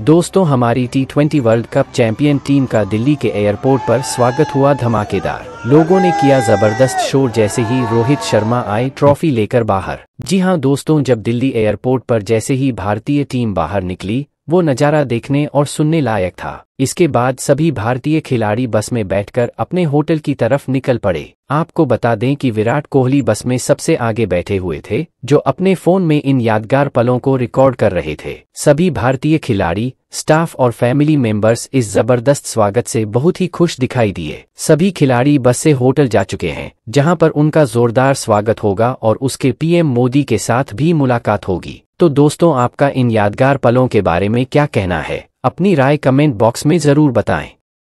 दोस्तों हमारी T twenty world cup champion team का दिल्ली के एयरपोर्ट पर स्वागत हुआ धमाकेदार लोगों ने किया जबरदस्त शोर जैसे ही रोहित शर्मा आए ट्रॉफी लेकर बाहर जी हां दोस्तों जब दिल्ली एयरपोर्ट पर जैसे ही भारतीय टीम बाहर निकली वो नज़ारा देखने और सुनने लायक था इसके बाद सभी भारतीय खिलाड़ी बस में बैठकर अपने होटल की तरफ निकल पड़े आपको बता दें कि विराट कोहली बस में सबसे आगे बैठे हुए थे जो अपने फोन में इन यादगार पलों को रिकॉर्ड कर रहे थे सभी भारतीय खिलाड़ी स्टाफ और फैमिली मेंबर्स इस जबरदस्त स्वागत से बहुत ही खुश दिखाई दिए सभी खिलाड़ी बस से होटल जा चुके हैं जहां पर उनका जोरदार स्वागत होगा और उसके पीएम मोदी के साथ भी मुलाकात होगी तो दोस्तों आपका इन यादगार पलों के बारे में क्या कहना है अपनी राय कमेंट बॉक्स में ज़रूर बताएं